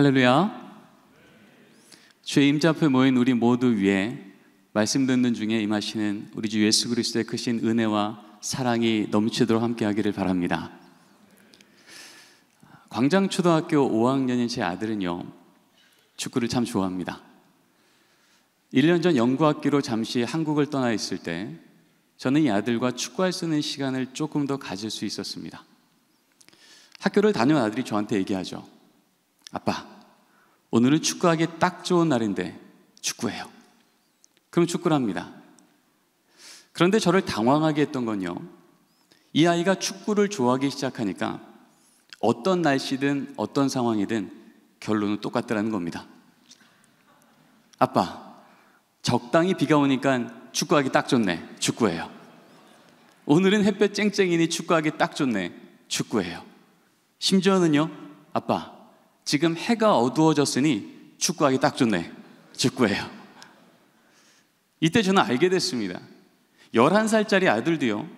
할렐루야. 주의 임자 앞에 모인 우리 모두 위에 말씀 듣는 중에 임하시는 우리 주 예수 그리스도의 크신 은혜와 사랑이 넘치도록 함께하기를 바랍니다. 광장초등학교 5학년인 제 아들은요 축구를 참 좋아합니다. 1년 전 연구학기로 잠시 한국을 떠나 있을 때 저는 이 아들과 축구할 수 있는 시간을 조금 더 가질 수 있었습니다. 학교를 다녀온 아들이 저한테 얘기하죠. 아빠, 오늘은 축구하기 딱 좋은 날인데 축구해요. 그럼 축구를 합니다. 그런데 저를 당황하게 했던 건요. 이 아이가 축구를 좋아하기 시작하니까 어떤 날씨든 어떤 상황이든 결론은 똑같더라는 겁니다. 아빠, 적당히 비가 오니까 축구하기 딱 좋네. 축구해요. 오늘은 햇볕 쨍쨍이니 축구하기 딱 좋네. 축구해요. 심지어는요, 아빠, 지금 해가 어두워졌으니 축구하기 딱 좋네. 축구해요. 이때 저는 알게 됐습니다. 11살짜리 아들도요,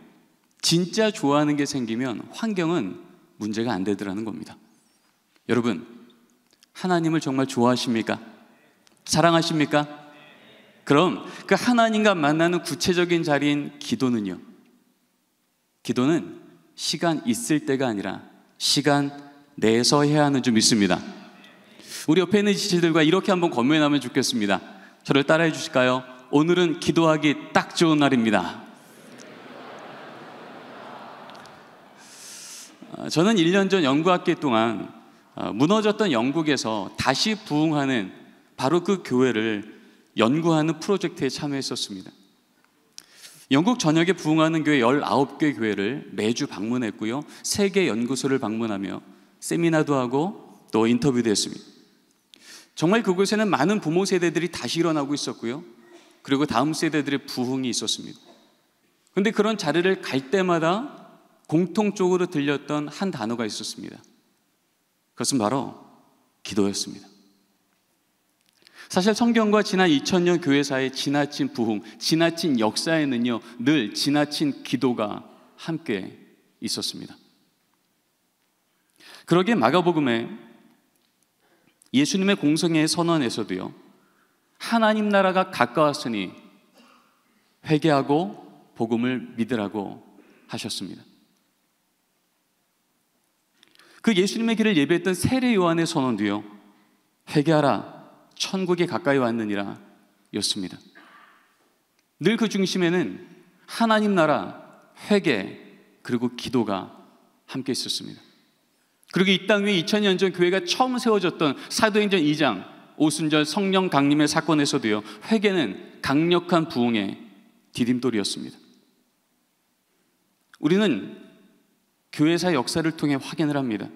진짜 좋아하는 게 생기면 환경은 문제가 안 되더라는 겁니다. 여러분, 하나님을 정말 좋아하십니까? 사랑하십니까? 그럼 그 하나님과 만나는 구체적인 자리인 기도는요. 기도는 시간 있을 때가 아니라 시간 내서 에 해야 하는 줄 믿습니다. 우리 옆에 있는 지체들과 이렇게 한번 권면하면 좋겠습니다. 저를 따라해 주실까요? 오늘은 기도하기 딱 좋은 날입니다. 아, 저는 1년 전 연구학기 동안 아, 무너졌던 영국에서 다시 부흥하는 바로 그 교회를 연구하는 프로젝트에 참여했었습니다. 영국 전역에 부흥하는 교회 19개 교회를 매주 방문했고요. 세계 연구소를 방문하며 세미나도 하고 또 인터뷰도 했습니다. 정말 그곳에는 많은 부모 세대들이 다시 일어나고 있었고요. 그리고 다음 세대들의 부흥이 있었습니다. 근데 그런 자리를 갈 때마다 공통적으로 들렸던 한 단어가 있었습니다. 그것은 바로 기도였습니다. 사실 성경과 지난 2000년 교회사의 지나친 부흥, 지나친 역사에는요, 늘 지나친 기도가 함께 있었습니다. 그러게 마가복음에 예수님의 공성의 선언에서도요. 하나님 나라가 가까웠으니 회개하고 복음을 믿으라고 하셨습니다. 그 예수님의 길을 예배했던 세례 요한의 선언도요. 회개하라 천국에 가까이 왔느니라 였습니다. 늘 그 중심에는 하나님 나라 회개 그리고 기도가 함께 있었습니다. 그리고 이 땅 위에 2000년 전 교회가 처음 세워졌던 사도행전 2장 오순절 성령 강림의 사건에서도요. 회개는 강력한 부흥의 디딤돌이었습니다. 우리는 교회사 역사를 통해 확인을 합니다.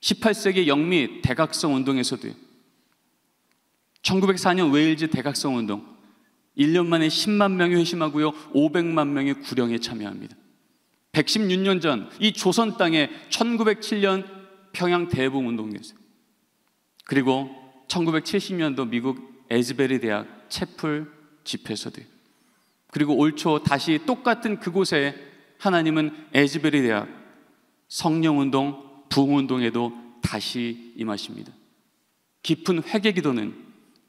18세기 영미 대각성 운동에서도요. 1904년 웨일즈 대각성 운동 1년 만에 10만 명이 회심하고요. 500만 명이 구령에 참여합니다. 116년 전 이 조선 땅에 1907년 평양 대북 운동이었어요. 그리고 1970년도 미국 에즈베리 대학 채플 집회서들. 그리고 올 초 다시 똑같은 그곳에 하나님은 에즈베리 대학 성령 운동, 부흥 운동에도 다시 임하십니다. 깊은 회개 기도는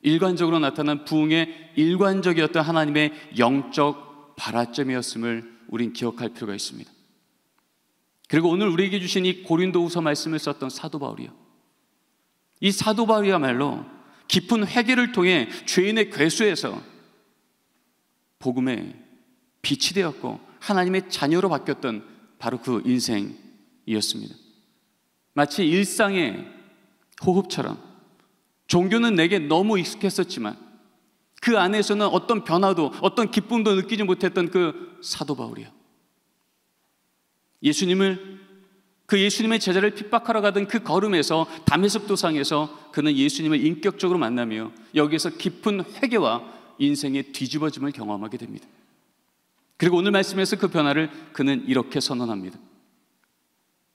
일관적으로 나타난 부흥의 일관적이었던 하나님의 영적 발화점이었음을 우린 기억할 필요가 있습니다. 그리고 오늘 우리에게 주신 이 고린도후서 말씀을 썼던 사도 바울이요. 이 사도 바울이야말로 깊은 회개를 통해 죄인의 괴수에서 복음의 빛이 되었고 하나님의 자녀로 바뀌었던 바로 그 인생이었습니다. 마치 일상의 호흡처럼 종교는 내게 너무 익숙했었지만 그 안에서는 어떤 변화도 어떤 기쁨도 느끼지 못했던 그 사도 바울이요. 예수님을 그 예수님의 제자를 핍박하러 가던 그 걸음에서 담에섭 도상에서 그는 예수님을 인격적으로 만나며 여기에서 깊은 회개와 인생의 뒤집어짐을 경험하게 됩니다. 그리고 오늘 말씀에서 그 변화를 그는 이렇게 선언합니다.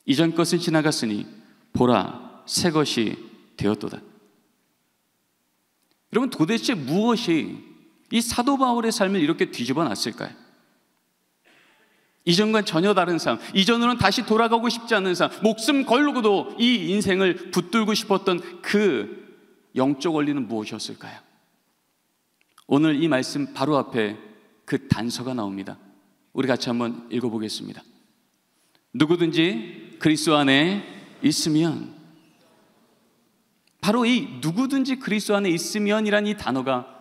이전 것은 지나갔으니 보라 새 것이 되었도다. 여러분 도대체 무엇이 이 사도 바울의 삶을 이렇게 뒤집어 놨을까요? 이전과 전혀 다른 삶, 이전으로는 다시 돌아가고 싶지 않은 삶, 목숨 걸고도 이 인생을 붙들고 싶었던 그 영적 원리는 무엇이었을까요? 오늘 이 말씀 바로 앞에 그 단서가 나옵니다. 우리 같이 한번 읽어보겠습니다. 누구든지 그리스도 안에 있으면 바로 이 누구든지 그리스도 안에 있으면이란 이 단어가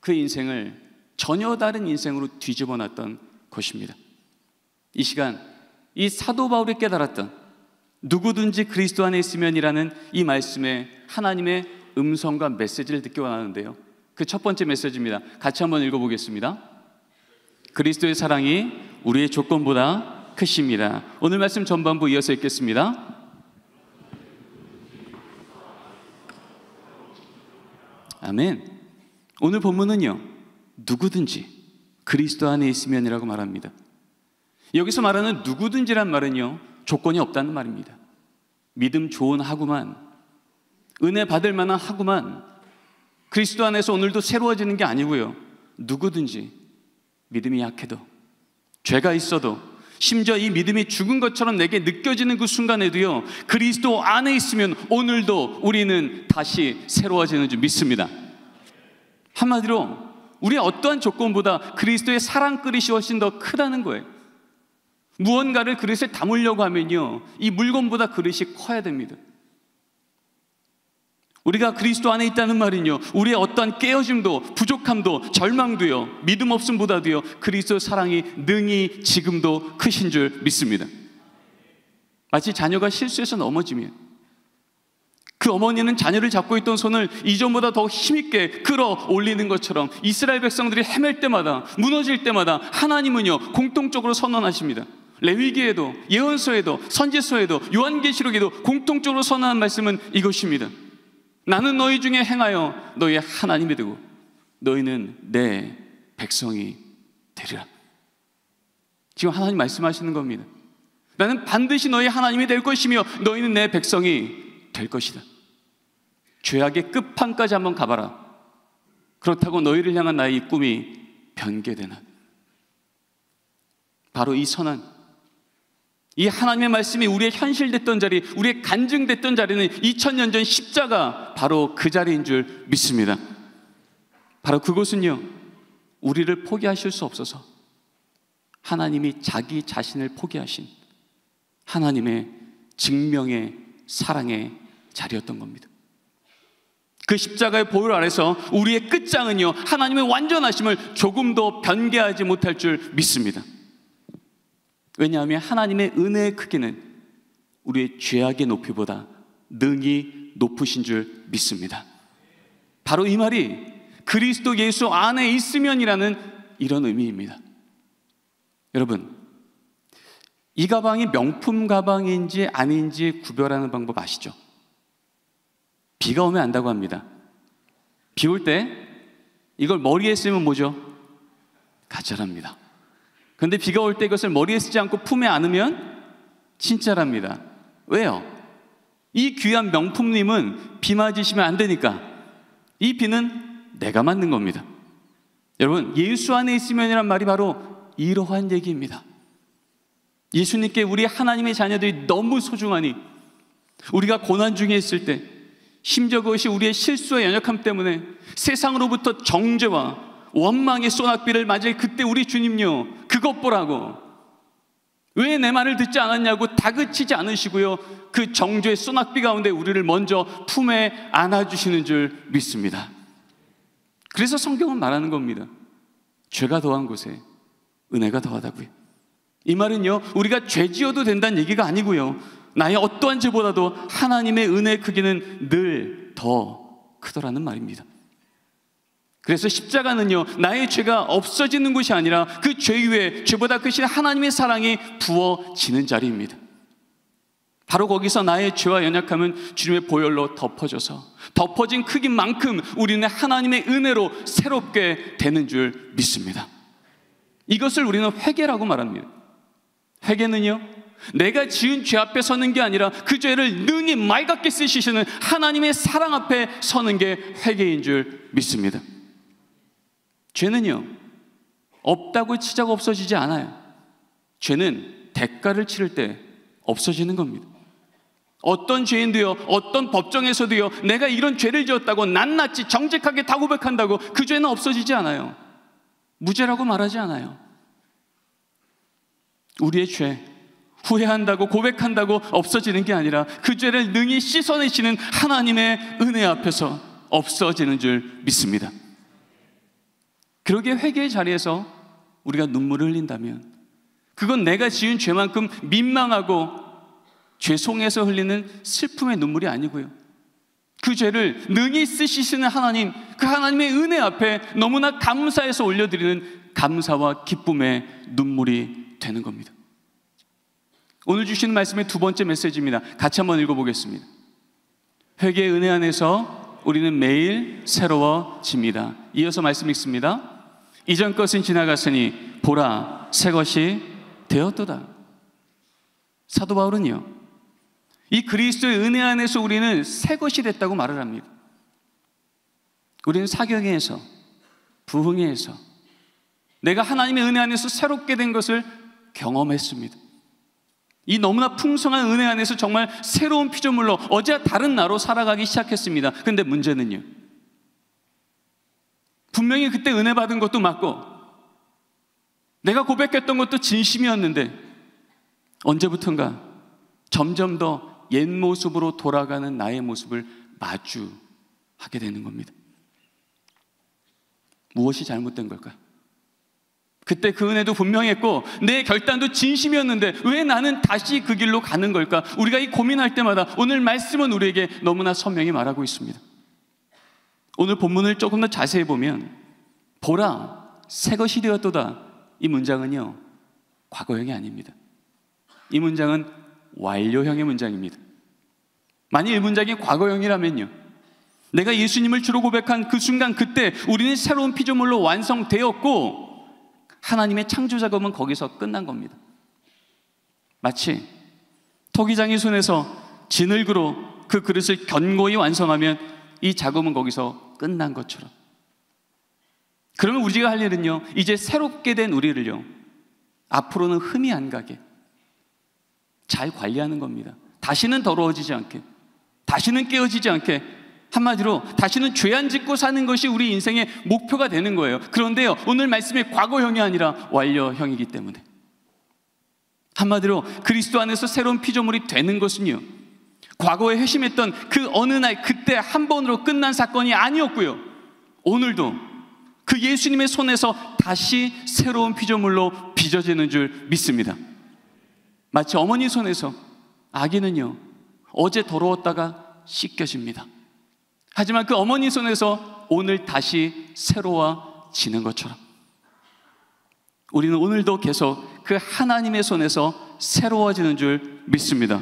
그 인생을 전혀 다른 인생으로 뒤집어 놨던 것입니다. 이 시간 이 사도 바울이 깨달았던 누구든지 그리스도 안에 있으면이라는 이 말씀에 하나님의 음성과 메시지를 듣기 원하는데요. 그 첫 번째 메시지입니다. 같이 한번 읽어보겠습니다. 그리스도의 사랑이 우리의 조건보다 크십니다. 오늘 말씀 전반부 이어서 읽겠습니다. 아멘. 오늘 본문은요, 누구든지 그리스도 안에 있으면이라고 말합니다. 여기서 말하는 누구든지란 말은요, 조건이 없다는 말입니다. 믿음 좋은 하구만, 은혜 받을 만한 하구만, 그리스도 안에서 오늘도 새로워지는 게 아니고요. 누구든지 믿음이 약해도, 죄가 있어도, 심지어 이 믿음이 죽은 것처럼 내게 느껴지는 그 순간에도요, 그리스도 안에 있으면 오늘도 우리는 다시 새로워지는 줄 믿습니다. 한마디로, 우리 어떠한 조건보다 그리스도의 사랑 그릇이 훨씬 더 크다는 거예요. 무언가를 그릇에 담으려고 하면요. 이 물건보다 그릇이 커야 됩니다. 우리가 그리스도 안에 있다는 말은요. 우리의 어떠 깨어짐도 부족함도 절망도요. 믿음 없음보다도요. 그리스도 사랑이 능히 지금도 크신 줄 믿습니다. 마치 자녀가 실수해서 넘어지면 그 어머니는 자녀를 잡고 있던 손을 이전보다 더 힘있게 끌어 올리는 것처럼 이스라엘 백성들이 헤맬 때마다 무너질 때마다 하나님은요 공통적으로 선언하십니다. 레위기에도 예언서에도 선지서에도 요한계시록에도 공통적으로 선언한 말씀은 이것입니다. 나는 너희 중에 행하여 너희의 하나님이 되고 너희는 내 백성이 되리라. 지금 하나님 말씀하시는 겁니다. 나는 반드시 너희 하나님이 될 것이며 너희는 내 백성이 될 것이다. 죄악의 끝판까지 한번 가봐라. 그렇다고 너희를 향한 나의 꿈이 변개되나. 바로 이 선한 이 하나님의 말씀이 우리의 현실됐던 자리, 우리의 간증됐던 자리는 2000년 전 십자가 바로 그 자리인 줄 믿습니다. 바로 그곳은요, 우리를 포기하실 수 없어서 하나님이 자기 자신을 포기하신 하나님의 증명의 사랑의 자리였던 겁니다. 그 십자가의 보혈 아래서 우리의 끝장은요, 하나님의 완전하심을 조금 도 변개하지 못할 줄 믿습니다. 왜냐하면 하나님의 은혜의 크기는 우리의 죄악의 높이보다 능히 높으신 줄 믿습니다. 바로 이 말이 그리스도 예수 안에 있으면이라는 이런 의미입니다. 여러분, 이 가방이 명품 가방인지 아닌지 구별하는 방법 아시죠? 비가 오면 안다고 합니다. 비 올 때 이걸 머리에 쓰면 뭐죠? 가짜랍니다. 근데 비가 올 때 이것을 머리에 쓰지 않고 품에 안으면 진짜랍니다. 왜요? 이 귀한 명품님은 비 맞으시면 안 되니까 이 비는 내가 맞는 겁니다. 여러분, 예수 안에 있으면이란 말이 바로 이러한 얘기입니다. 예수님께 우리 하나님의 자녀들이 너무 소중하니 우리가 고난 중에 있을 때 심지어 그것이 우리의 실수와 연약함 때문에 세상으로부터 정죄와 원망의 소낙비를 맞을 그때 우리 주님요. 그것 보라고. 왜 내 말을 듣지 않았냐고 다그치지 않으시고요. 그 정죄의 소낙비 가운데 우리를 먼저 품에 안아주시는 줄 믿습니다. 그래서 성경은 말하는 겁니다. 죄가 더한 곳에 은혜가 더하다고요. 이 말은요, 우리가 죄 지어도 된다는 얘기가 아니고요. 나의 어떠한 죄보다도 하나님의 은혜 크기는 늘 더 크더라는 말입니다. 그래서 십자가는요, 나의 죄가 없어지는 곳이 아니라 그 죄 위에 죄보다 크신 하나님의 사랑이 부어지는 자리입니다. 바로 거기서 나의 죄와 연약함은 주님의 보혈로 덮어져서 덮어진 크기만큼 우리는 하나님의 은혜로 새롭게 되는 줄 믿습니다. 이것을 우리는 회개라고 말합니다. 회개는요, 내가 지은 죄 앞에 서는 게 아니라 그 죄를 능히 맑게 쓰시는 하나님의 사랑 앞에 서는 게 회개인 줄 믿습니다. 죄는요, 없다고 치자고 없어지지 않아요. 죄는 대가를 치를 때 없어지는 겁니다. 어떤 죄인도요, 어떤 법정에서도요, 내가 이런 죄를 지었다고 낱낱이 정직하게 다 고백한다고 그 죄는 없어지지 않아요. 무죄라고 말하지 않아요. 우리의 죄, 후회한다고 고백한다고 없어지는 게 아니라 그 죄를 능히 씻어내시는 하나님의 은혜 앞에서 없어지는 줄 믿습니다. 그러게 회개의 자리에서 우리가 눈물을 흘린다면 그건 내가 지은 죄만큼 민망하고 죄송해서 흘리는 슬픔의 눈물이 아니고요. 그 죄를 능히 쓰시는 하나님, 그 하나님의 은혜 앞에 너무나 감사해서 올려드리는 감사와 기쁨의 눈물이 되는 겁니다. 오늘 주시는 말씀의 두 번째 메시지입니다. 같이 한번 읽어보겠습니다. 회개의 은혜 안에서 우리는 매일 새로워집니다. 이어서 말씀 읽습니다. 이전 것은 지나갔으니 보라 새 것이 되었도다. 사도 바울은요. 이 그리스도의 은혜 안에서 우리는 새 것이 됐다고 말을 합니다. 우리는 사경에서 부흥에서 내가 하나님의 은혜 안에서 새롭게 된 것을 경험했습니다. 이 너무나 풍성한 은혜 안에서 정말 새로운 피조물로 어제 와 다른 나로 살아가기 시작했습니다. 근데 문제는요. 분명히 그때 은혜 받은 것도 맞고 내가 고백했던 것도 진심이었는데 언제부턴가 점점 더 옛 모습으로 돌아가는 나의 모습을 마주하게 되는 겁니다. 무엇이 잘못된 걸까? 그때 그 은혜도 분명했고 내 결단도 진심이었는데 왜 나는 다시 그 길로 가는 걸까? 우리가 이 고민할 때마다 오늘 말씀은 우리에게 너무나 선명히 말하고 있습니다. 오늘 본문을 조금 더 자세히 보면 보라 새 것이 되었도다 이 문장은요 과거형이 아닙니다. 이 문장은 완료형의 문장입니다. 만일 이 문장이 과거형이라면요 내가 예수님을 주로 고백한 그 순간 그때 우리는 새로운 피조물로 완성되었고 하나님의 창조 작업은 거기서 끝난 겁니다. 마치 토기장의 손에서 진흙으로그 그릇을 견고히 완성하면 이 작업은 거기서 끝난 것처럼. 그러면 우리가 할 일은요, 이제 새롭게 된 우리를요, 앞으로는 흠이 안 가게 잘 관리하는 겁니다. 다시는 더러워지지 않게, 다시는 깨어지지 않게, 한마디로 다시는 죄 안 짓고 사는 것이 우리 인생의 목표가 되는 거예요. 그런데요, 오늘 말씀이 과거형이 아니라 완료형이기 때문에. 한마디로 그리스도 안에서 새로운 피조물이 되는 것은요, 과거에 회심했던 그 어느 날 그때 한 번으로 끝난 사건이 아니었고요. 오늘도 그 예수님의 손에서 다시 새로운 피조물로 빚어지는 줄 믿습니다. 마치 어머니 손에서 아기는요, 어제 더러웠다가 씻겨집니다. 하지만 그 어머니 손에서 오늘 다시 새로워지는 것처럼 우리는 오늘도 계속 그 하나님의 손에서 새로워지는 줄 믿습니다.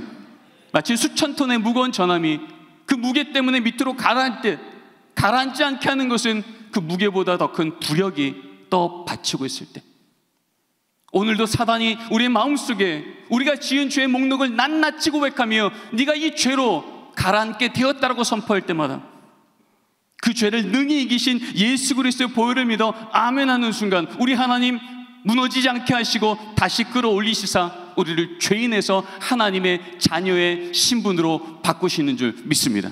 마치 수천 톤의 무거운 전함이 그 무게 때문에 밑으로 가라앉듯 가라앉지 않게 하는 것은 그 무게보다 더 큰 부력이 떠받치고 있을 때 오늘도 사단이 우리의 마음속에 우리가 지은 죄의 목록을 낱낱이 고백하며 네가 이 죄로 가라앉게 되었다라고 선포할 때마다 그 죄를 능히 이기신 예수 그리스도의 보혈을 믿어 아멘 하는 순간 우리 하나님 무너지지 않게 하시고 다시 끌어올리시사 우리를 죄인에서 하나님의 자녀의 신분으로 바꾸시는 줄 믿습니다.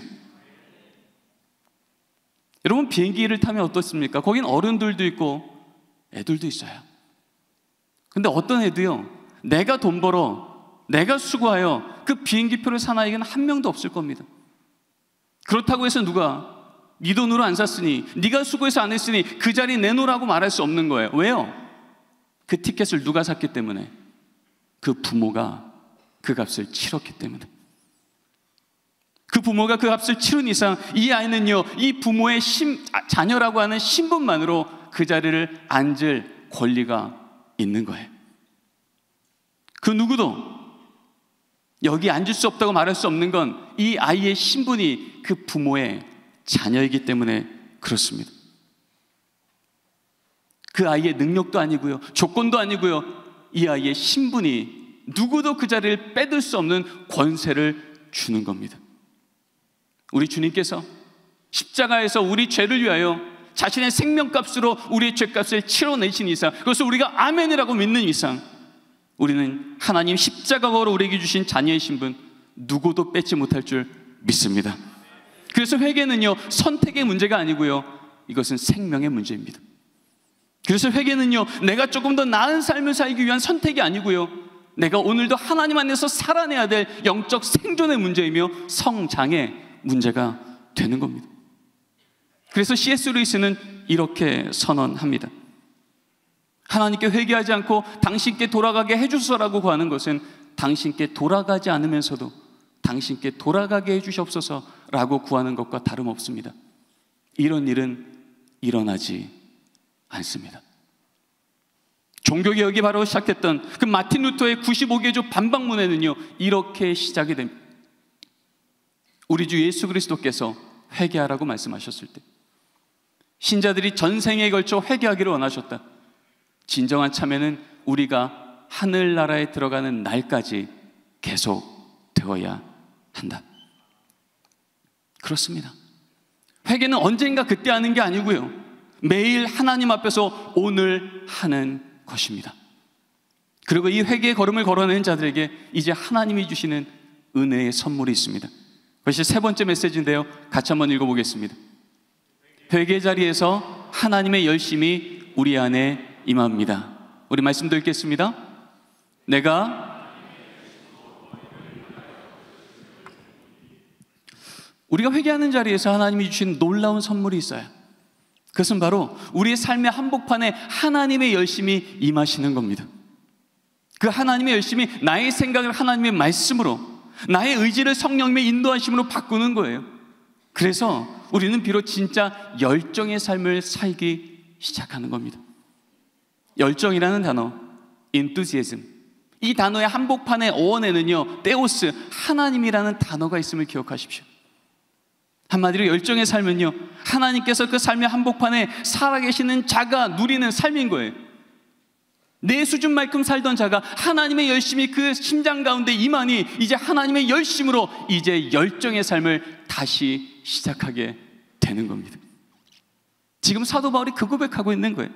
여러분 비행기를 타면 어떻습니까? 거긴 어른들도 있고 애들도 있어요. 근데 어떤 애도요. 내가 돈 벌어 내가 수고하여 그 비행기표를 산 아이는 한 명도 없을 겁니다. 그렇다고 해서 누가 네 돈으로 안 샀으니 네가 수고해서 안 했으니 그 자리 내놓으라고 말할 수 없는 거예요. 왜요? 그 티켓을 누가 샀기 때문에 그 부모가 그 값을 치렀기 때문에 그 부모가 그 값을 치른 이상 이 아이는요 이 부모의 심, 아, 자녀라고 하는 신분만으로 그 자리를 앉을 권리가 있는 거예요 그 누구도 여기 앉을 수 없다고 말할 수 없는 건 이 아이의 신분이 그 부모의 자녀이기 때문에 그렇습니다 그 아이의 능력도 아니고요 조건도 아니고요 이 아이의 신분이 누구도 그 자리를 빼들 수 없는 권세를 주는 겁니다. 우리 주님께서 십자가에서 우리 죄를 위하여 자신의 생명값으로 우리의 죄값을 치러내신 이상 그것을 우리가 아멘이라고 믿는 이상 우리는 하나님 십자가로 우리에게 주신 자녀의 신분 누구도 뺏지 못할 줄 믿습니다. 그래서 회개는요 선택의 문제가 아니고요 이것은 생명의 문제입니다. 그래서 회개는요, 내가 조금 더 나은 삶을 살기 위한 선택이 아니고요. 내가 오늘도 하나님 안에서 살아내야 될 영적 생존의 문제이며 성장의 문제가 되는 겁니다. 그래서 CS 루이스는 이렇게 선언합니다. 하나님께 회개하지 않고 당신께 돌아가게 해주소서라고 구하는 것은 당신께 돌아가지 않으면서도 당신께 돌아가게 해주시옵소서라고 구하는 것과 다름없습니다. 이런 일은 일어나지 않습니다. 종교개혁이 바로 시작됐던 그 마틴 루터의 95개 조 반박문에는요, 이렇게 시작이 됩니다. 우리 주 예수 그리스도께서 회개하라고 말씀하셨을 때, 신자들이 전생에 걸쳐 회개하기를 원하셨다. 진정한 참회는 우리가 하늘나라에 들어가는 날까지 계속 되어야 한다. 그렇습니다. 회개는 언젠가 그때 하는 게 아니고요. 매일 하나님 앞에서 오늘 하는 것입니다. 그리고 이 회개의 걸음을 걸어내는 자들에게 이제 하나님이 주시는 은혜의 선물이 있습니다. 그것이 세 번째 메시지인데요. 같이 한번 읽어보겠습니다. 회개 자리에서 하나님의 열심이 우리 안에 임합니다. 우리 말씀도 읽겠습니다. 내가 우리가 회개하는 자리에서 하나님이 주신 놀라운 선물이 있어요. 그것은 바로 우리의 삶의 한복판에 하나님의 열심이 임하시는 겁니다. 그 하나님의 열심이 나의 생각을 하나님의 말씀으로 나의 의지를 성령님의 인도하심으로 바꾸는 거예요. 그래서 우리는 비록 진짜 열정의 삶을 살기 시작하는 겁니다. 열정이라는 단어, enthusiasm. 이 단어의 한복판의 어원에는요, 때오스, 하나님이라는 단어가 있음을 기억하십시오. 한마디로 열정의 삶은요, 하나님께서 그 삶의 한복판에 살아계시는 자가 누리는 삶인 거예요. 내 수준만큼 살던 자가 하나님의 열심이 그 심장 가운데 임하니 이제 하나님의 열심으로 이제 열정의 삶을 다시 시작하게 되는 겁니다. 지금 사도 바울이 그 고백하고 있는 거예요.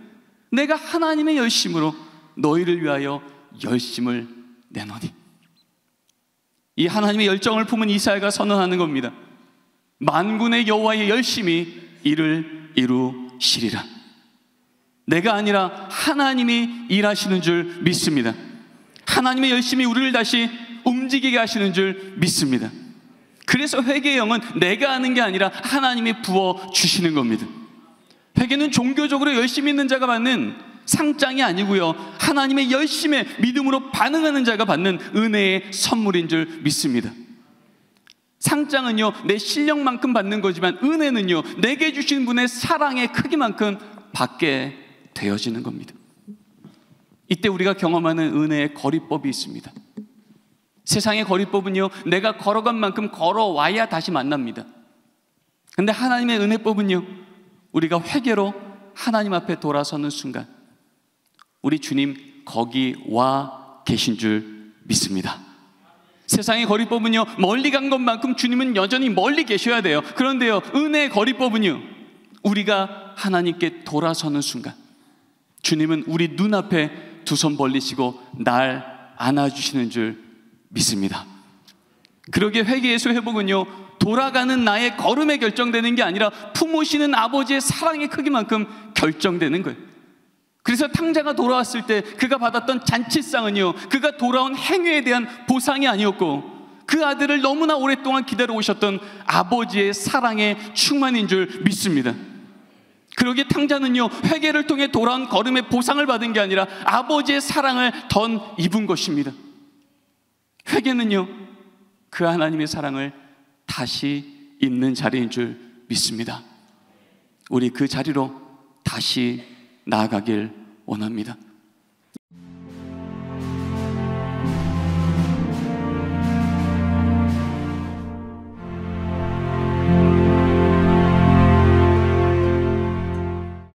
내가 하나님의 열심으로 너희를 위하여 열심을 내노니. 이 하나님의 열정을 품은 이사야가 선언하는 겁니다. 만군의 여호와의 열심히 일을 이루시리라. 내가 아니라 하나님이 일하시는 줄 믿습니다. 하나님의 열심히 우리를 다시 움직이게 하시는 줄 믿습니다. 그래서 회개의 영은 내가 하는 게 아니라 하나님이 부어 주시는 겁니다. 회개는 종교적으로 열심히 있는 자가 받는 상장이 아니고요. 하나님의 열심에 믿음으로 반응하는 자가 받는 은혜의 선물인 줄 믿습니다. 상장은요, 내 실력만큼 받는 거지만 은혜는요, 내게 주신 분의 사랑의 크기만큼 받게 되어지는 겁니다. 이때 우리가 경험하는 은혜의 거리법이 있습니다. 세상의 거리법은요, 내가 걸어간 만큼 걸어와야 다시 만납니다. 근데 하나님의 은혜법은요, 우리가 회개로 하나님 앞에 돌아서는 순간, 우리 주님 거기 와 계신 줄 믿습니다. 세상의 거리법은요, 멀리 간 것만큼 주님은 여전히 멀리 계셔야 돼요. 그런데요, 은혜의 거리법은요, 우리가 하나님께 돌아서는 순간, 주님은 우리 눈앞에 두 손 벌리시고 날 안아주시는 줄 믿습니다. 그러게 회개에수 회복은요, 돌아가는 나의 걸음에 결정되는 게 아니라 품으시는 아버지의 사랑의 크기만큼 결정되는 거예요. 그래서 탕자가 돌아왔을 때 그가 받았던 잔치상은요, 그가 돌아온 행위에 대한 보상이 아니었고, 그 아들을 너무나 오랫동안 기다려 오셨던 아버지의 사랑의 충만인 줄 믿습니다. 그러기에 탕자는요, 회개를 통해 돌아온 걸음의 보상을 받은 게 아니라 아버지의 사랑을 던 입은 것입니다. 회개는요, 그 하나님의 사랑을 다시 입는 자리인 줄 믿습니다. 우리 그 자리로 다시 나아가길 원합니다.